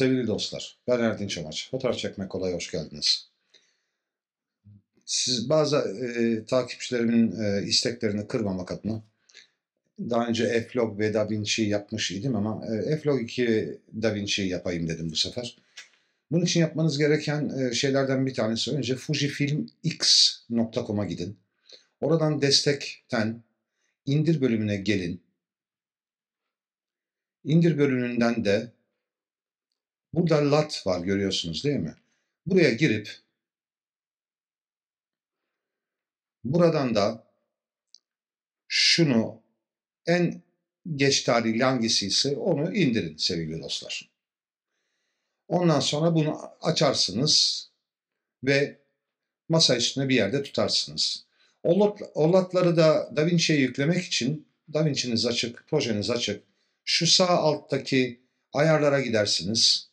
Sevgili dostlar, ben Erdin Çamaç. Fotoğraf çekmek kolay, hoş geldiniz. Siz bazı e, e, takipçilerimin e, isteklerini kırmamak adına daha önce F-Log ve Da Vinci yapmış idim ama e, F-Log 2 Da Vinci yapayım dedim bu sefer. Bunun için yapmanız gereken e, şeylerden bir tanesi önce fujifilmx.com'a gidin. Oradan destekten indir bölümüne gelin. İndir bölümünden de Burada lat var görüyorsunuz değil mi? Buraya girip buradan da şunu en geç tarihli hangisi ise onu indirin sevgili dostlar. Ondan sonra bunu açarsınız ve masa üstüne bir yerde tutarsınız. Olatları da DaVinci'ye yüklemek için DaVinci'niz açık, projeniz açık. Şu sağ alttaki ayarlara gidersiniz.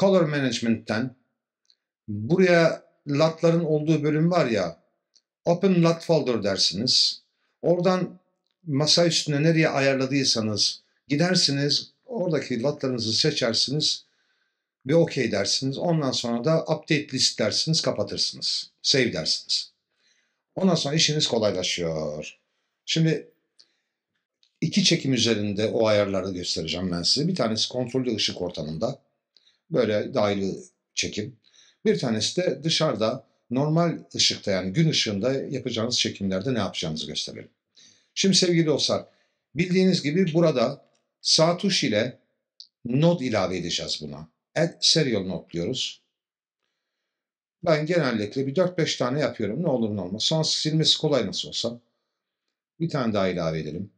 Color Management'ten buraya latların olduğu bölüm var ya Open Lat Folder dersiniz. Oradan masa üstüne nereye ayarladıysanız gidersiniz oradaki latlarınızı seçersiniz ve OK dersiniz. Ondan sonra da Update List dersiniz kapatırsınız. Save dersiniz. Ondan sonra işiniz kolaylaşıyor. Şimdi iki çekim üzerinde o ayarları göstereceğim ben size. Bir tanesi kontrollü ışık ortamında. Böyle daireli çekim. Bir tanesi de dışarıda normal ışıkta yani gün ışığında yapacağınız çekimlerde ne yapacağınızı gösterelim. Şimdi sevgili dostlar bildiğiniz gibi burada sağ tuş ile node ilave edeceğiz buna. Add serial node diyoruz. Ben genellikle bir 4-5 tane yapıyorum. Ne olur ne olmaz. Son silmesi kolay nasıl olsa. Bir tane daha ilave edelim.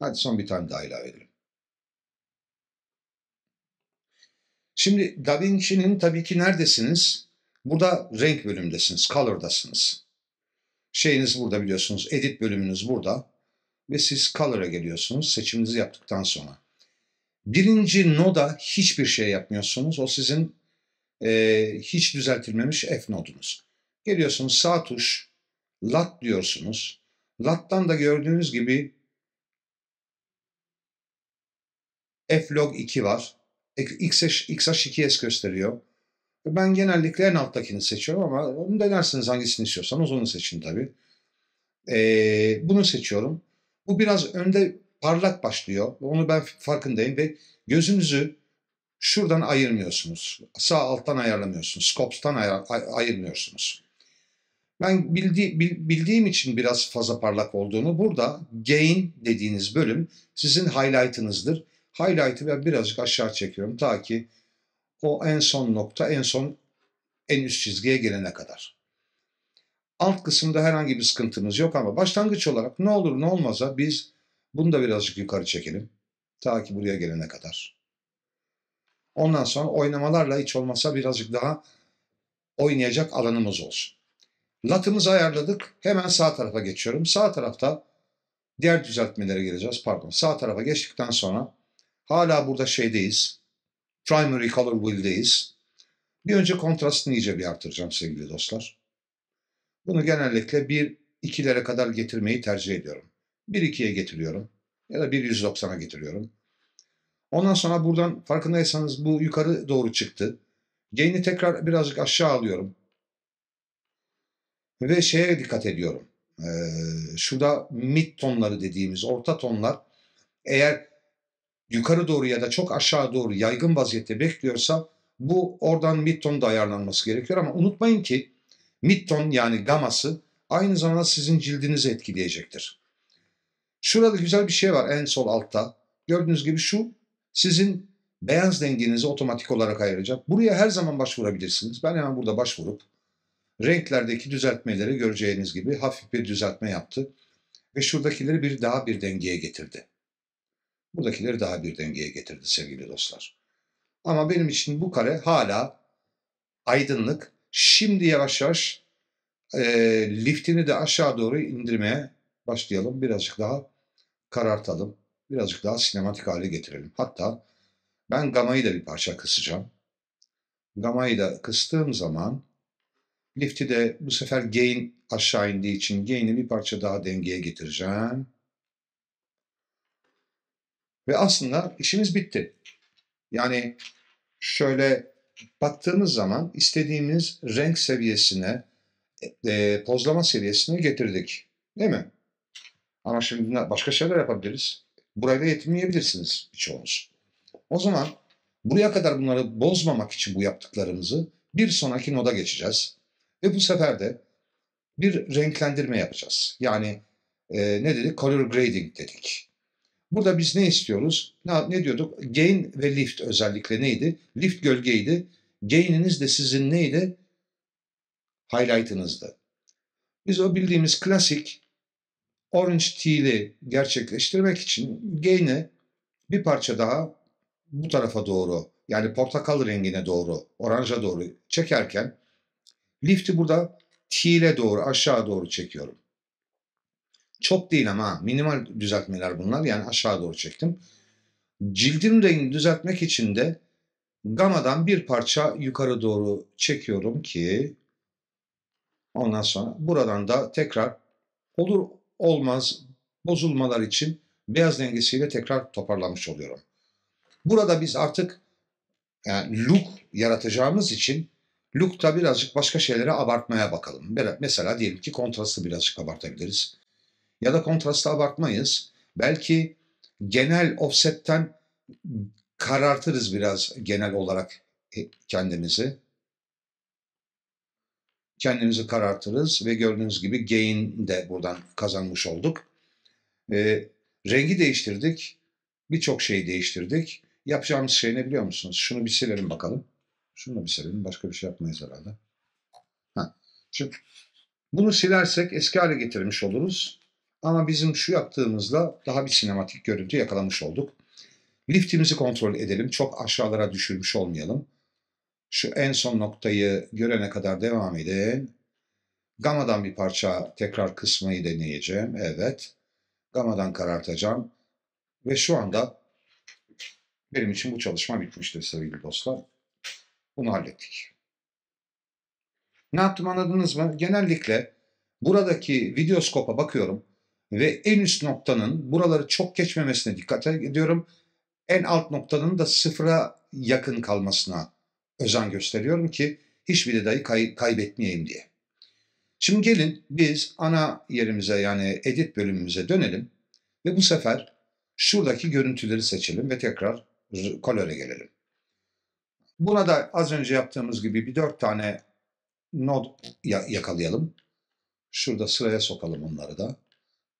Hadi son bir tane daha ilave edelim. Şimdi Da Vinci'nin tabii ki neredesiniz? Burada renk bölümdesiniz, color'dasınız. Şeyiniz burada biliyorsunuz, edit bölümünüz burada. Ve siz color'a geliyorsunuz seçiminizi yaptıktan sonra. Birinci noda hiçbir şey yapmıyorsunuz. O sizin e, hiç düzeltilmemiş F nodunuz. Geliyorsunuz sağ tuş, lat diyorsunuz. Lat'tan da gördüğünüz gibi F log 2 var. XH, XH2S gösteriyor. Ben genellikle en alttakini seçiyorum ama onu denersiniz hangisini istiyorsanız onu seçin tabii. Ee, bunu seçiyorum. Bu biraz önde parlak başlıyor. Onu ben farkındayım ve gözünüzü şuradan ayırmıyorsunuz. Sağ alttan ayarlamıyorsunuz. Scopes'tan ayar, ayırmıyorsunuz. Ben bildi, bildiğim için biraz fazla parlak olduğunu burada gain dediğiniz bölüm sizin highlight'ınızdır. Highlight'ı ben birazcık aşağı çekiyorum ta ki o en son nokta en son en üst çizgiye gelene kadar. Alt kısımda herhangi bir sıkıntımız yok ama başlangıç olarak ne olur ne olmaza biz bunu da birazcık yukarı çekelim. Ta ki buraya gelene kadar. Ondan sonra oynamalarla hiç olmasa birazcık daha oynayacak alanımız olsun. Latımızı ayarladık. Hemen sağ tarafa geçiyorum. Sağ tarafta diğer düzeltmelere geleceğiz. Pardon. Sağ tarafa geçtikten sonra Hala burada şeydeyiz. Primary color wheel'deyiz. Bir önce kontrastını iyice bir artıracağım sevgili dostlar. Bunu genellikle 1 2'lere kadar getirmeyi tercih ediyorum. 1 2'ye getiriyorum ya da 1 190'a getiriyorum. Ondan sonra buradan farkındaysanız bu yukarı doğru çıktı. Gain'i tekrar birazcık aşağı alıyorum. Ve şeye dikkat ediyorum. Ee, şurada mid tonları dediğimiz orta tonlar eğer yukarı doğru ya da çok aşağı doğru yaygın vaziyette bekliyorsa bu oradan midton da ayarlanması gerekiyor ama unutmayın ki midton yani gaması aynı zamanda sizin cildinizi etkileyecektir. Şurada güzel bir şey var en sol altta. Gördüğünüz gibi şu sizin beyaz dengenizi otomatik olarak ayıracak. Buraya her zaman başvurabilirsiniz. Ben hemen burada başvurup renklerdeki düzeltmeleri göreceğiniz gibi hafif bir düzeltme yaptı ve şuradakileri bir daha bir dengeye getirdi. Buradakileri daha bir dengeye getirdi sevgili dostlar. Ama benim için bu kare hala aydınlık. Şimdi yavaş yavaş e, liftini de aşağı doğru indirmeye başlayalım. Birazcık daha karartalım. Birazcık daha sinematik hale getirelim. Hatta ben gamayı da bir parça kısacağım. Gamayı da kıstığım zaman lifti de bu sefer gain aşağı indiği için gain'i bir parça daha dengeye getireceğim. Ve aslında işimiz bitti. Yani şöyle baktığımız zaman istediğimiz renk seviyesine, e, pozlama seviyesine getirdik. Değil mi? Ama şimdi başka şeyler yapabiliriz. da yetinmeyebilirsiniz birçoğunuz. O zaman buraya kadar bunları bozmamak için bu yaptıklarımızı bir sonraki noda geçeceğiz. Ve bu sefer de bir renklendirme yapacağız. Yani e, ne dedik? Color grading dedik. Burada biz ne istiyoruz? Ne, ne diyorduk? Gain ve lift özellikle neydi? Lift gölgeydi. Gain'iniz de sizin neydi? Highlight'ınızdı. Biz o bildiğimiz klasik Orange T'li gerçekleştirmek için gain'i bir parça daha bu tarafa doğru yani portakal rengine doğru, oranja doğru çekerken lifti burada T ile doğru aşağı doğru çekiyorum. Çok değil ama minimal düzeltmeler bunlar. Yani aşağı doğru çektim. Cildim rengini düzeltmek için de gamadan bir parça yukarı doğru çekiyorum ki ondan sonra buradan da tekrar olur olmaz bozulmalar için beyaz dengesiyle tekrar toparlamış oluyorum. Burada biz artık yani look yaratacağımız için look'ta birazcık başka şeylere abartmaya bakalım. Mesela diyelim ki kontrastı birazcık abartabiliriz ya da kontrasta abartmayız. Belki genel offsetten karartırız biraz genel olarak e, kendimizi. Kendimizi karartırız ve gördüğünüz gibi gain de buradan kazanmış olduk. E, rengi değiştirdik. Birçok şeyi değiştirdik. Yapacağımız şey ne biliyor musunuz? Şunu bir silelim bakalım. Şunu da bir silelim. Başka bir şey yapmayız herhalde. Ha. Şimdi bunu silersek eski hale getirmiş oluruz. Ama bizim şu yaptığımızda daha bir sinematik görüntü yakalamış olduk. Liftimizi kontrol edelim. Çok aşağılara düşürmüş olmayalım. Şu en son noktayı görene kadar devam edin. Gama'dan bir parça tekrar kısmayı deneyeceğim. Evet. Gama'dan karartacağım. Ve şu anda benim için bu çalışma bitmiştir sevgili dostlar. Bunu hallettik. Ne yaptım anladınız mı? Genellikle buradaki videoskopa bakıyorum ve en üst noktanın buraları çok geçmemesine dikkat ediyorum. En alt noktanın da sıfıra yakın kalmasına özen gösteriyorum ki hiçbir detayı kay- kaybetmeyeyim diye. Şimdi gelin biz ana yerimize yani edit bölümümüze dönelim ve bu sefer şuradaki görüntüleri seçelim ve tekrar kolöre gelelim. Buna da az önce yaptığımız gibi bir dört tane node yakalayalım. Şurada sıraya sokalım onları da.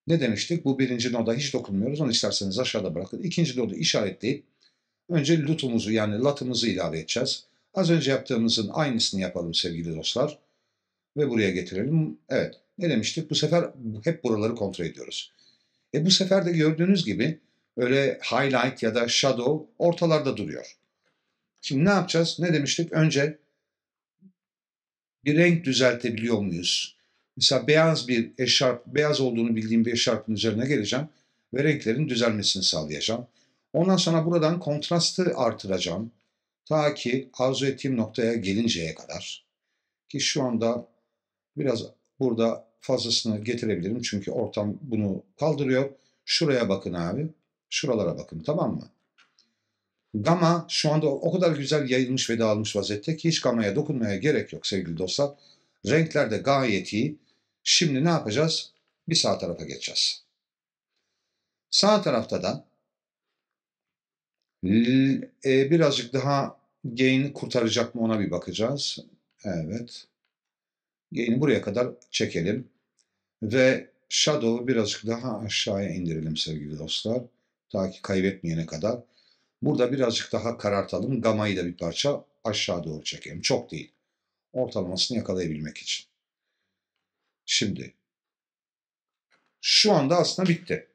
Ne demiştik? Bu birinci noda hiç dokunmuyoruz. Onu isterseniz aşağıda bırakın. İkinci nodu işaretleyip önce lutumuzu yani latımızı ilave edeceğiz. Az önce yaptığımızın aynısını yapalım sevgili dostlar. Ve buraya getirelim. Evet ne demiştik? Bu sefer hep buraları kontrol ediyoruz. E bu sefer de gördüğünüz gibi öyle highlight ya da shadow ortalarda duruyor. Şimdi ne yapacağız? Ne demiştik? Önce bir renk düzeltebiliyor muyuz? Mesela beyaz bir eşarp, beyaz olduğunu bildiğim bir eşarpın üzerine geleceğim ve renklerin düzelmesini sağlayacağım. Ondan sonra buradan kontrastı artıracağım. Ta ki arzu ettiğim noktaya gelinceye kadar. Ki şu anda biraz burada fazlasını getirebilirim. Çünkü ortam bunu kaldırıyor. Şuraya bakın abi. Şuralara bakın tamam mı? Gama şu anda o kadar güzel yayılmış ve dağılmış vaziyette ki hiç gamaya dokunmaya gerek yok sevgili dostlar. Renkler de gayet iyi. Şimdi ne yapacağız? Bir sağ tarafa geçeceğiz. Sağ tarafta da e, birazcık daha gain'i kurtaracak mı ona bir bakacağız. Evet. Gain'i buraya kadar çekelim. Ve shadow'u birazcık daha aşağıya indirelim sevgili dostlar. Ta ki kaybetmeyene kadar. Burada birazcık daha karartalım. Gama'yı da bir parça aşağı doğru çekelim. Çok değil. Ortalamasını yakalayabilmek için şimdi. Şu anda aslında bitti.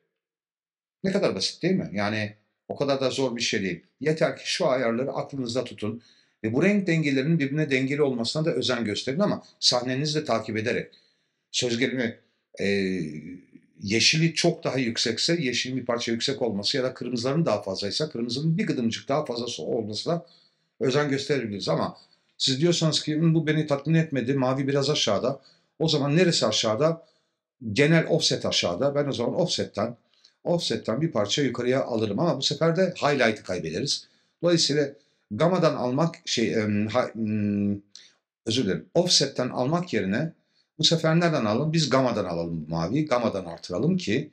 Ne kadar basit değil mi? Yani o kadar da zor bir şey değil. Yeter ki şu ayarları aklınızda tutun. Ve bu renk dengelerinin birbirine dengeli olmasına da özen gösterin ama sahnenizi de takip ederek. Söz gelimi e, yeşili çok daha yüksekse yeşilin bir parça yüksek olması ya da kırmızıların daha fazlaysa kırmızının bir gıdımcık daha fazlası olmasına özen gösterebiliriz ama siz diyorsanız ki hmm, bu beni tatmin etmedi mavi biraz aşağıda o zaman neresi aşağıda? Genel offset aşağıda. Ben o zaman offsetten offsetten bir parça yukarıya alırım ama bu sefer de highlight'ı kaybederiz. Dolayısıyla gamadan almak şey hmm, özür dilerim. Offsetten almak yerine bu sefer nereden alalım? Biz gamadan alalım bu maviyi. Gamadan artıralım ki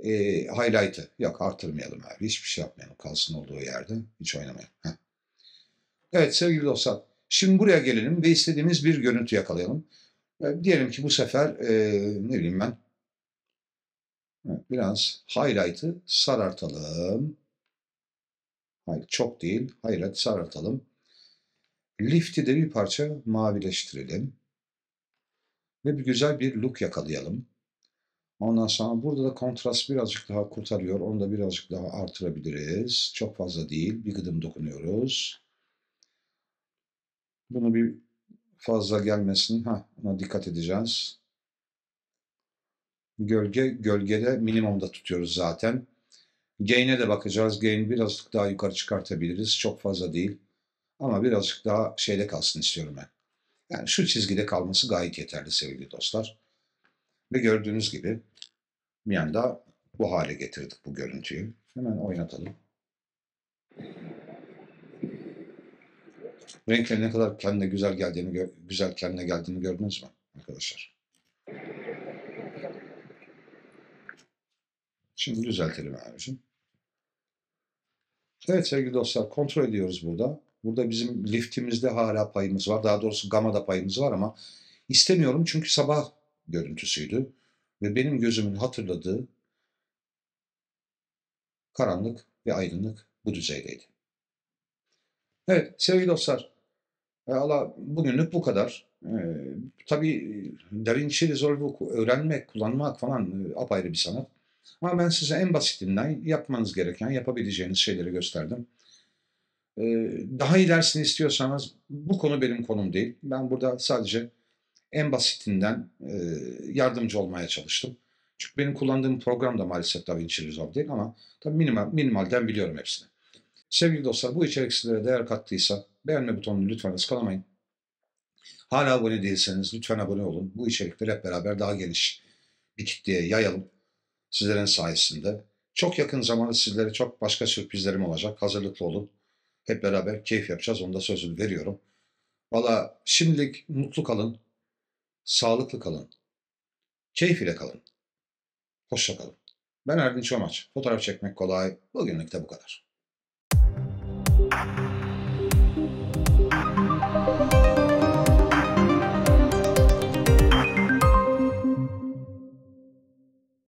e, highlight'ı. Yok artırmayalım abi. Hiçbir şey yapmayalım. Kalsın olduğu yerde. Hiç oynamayalım. Heh. Evet sevgili dostlar. Şimdi buraya gelelim ve istediğimiz bir görüntü yakalayalım diyelim ki bu sefer e, ne bileyim ben biraz highlight'ı sarartalım. Hayır çok değil. Highlight sarartalım. Lift'i de bir parça mavileştirelim. Ve bir güzel bir look yakalayalım. Ondan sonra burada da kontrast birazcık daha kurtarıyor. Onu da birazcık daha artırabiliriz. Çok fazla değil. Bir gıdım dokunuyoruz. Bunu bir fazla gelmesin. Ha, ona dikkat edeceğiz. Gölge, gölgede minimumda tutuyoruz zaten. Gain'e de bakacağız. Gain birazcık daha yukarı çıkartabiliriz. Çok fazla değil. Ama birazcık daha şeyde kalsın istiyorum ben. Yani şu çizgide kalması gayet yeterli sevgili dostlar. Ve gördüğünüz gibi bir anda bu hale getirdik bu görüntüyü. Hemen oynatalım. renklerin ne kadar kendine güzel geldiğini güzel kendine geldiğini gördünüz mü arkadaşlar? Şimdi düzeltelim abicim. Evet sevgili dostlar kontrol ediyoruz burada. Burada bizim liftimizde hala payımız var. Daha doğrusu gamada payımız var ama istemiyorum çünkü sabah görüntüsüydü. Ve benim gözümün hatırladığı karanlık ve aydınlık bu düzeydeydi. Evet sevgili dostlar e, Allah bugünlük bu kadar. E, tabii e, davinci resolve öğrenmek, kullanmak falan e, apayrı bir sanat. Ama ben size en basitinden yapmanız gereken, yapabileceğiniz şeyleri gösterdim. E, daha iyi istiyorsanız bu konu benim konum değil. Ben burada sadece en basitinden e, yardımcı olmaya çalıştım. Çünkü benim kullandığım program da maalesef DaVinci Resolve değil ama tabii minimal, minimalden biliyorum hepsini. Sevgili dostlar bu içerik sizlere değer kattıysa beğenme butonunu lütfen ıskalamayın. Hala abone değilseniz lütfen abone olun. Bu içerikleri hep beraber daha geniş bir kitleye yayalım. Sizlerin sayesinde. Çok yakın zamanda sizlere çok başka sürprizlerim olacak. Hazırlıklı olun. Hep beraber keyif yapacağız. Onda sözünü veriyorum. Valla şimdilik mutlu kalın. Sağlıklı kalın. Keyif ile kalın. Hoşça kalın. Ben Erdinç Omaç. Fotoğraf çekmek kolay. Bugünlük de bu kadar.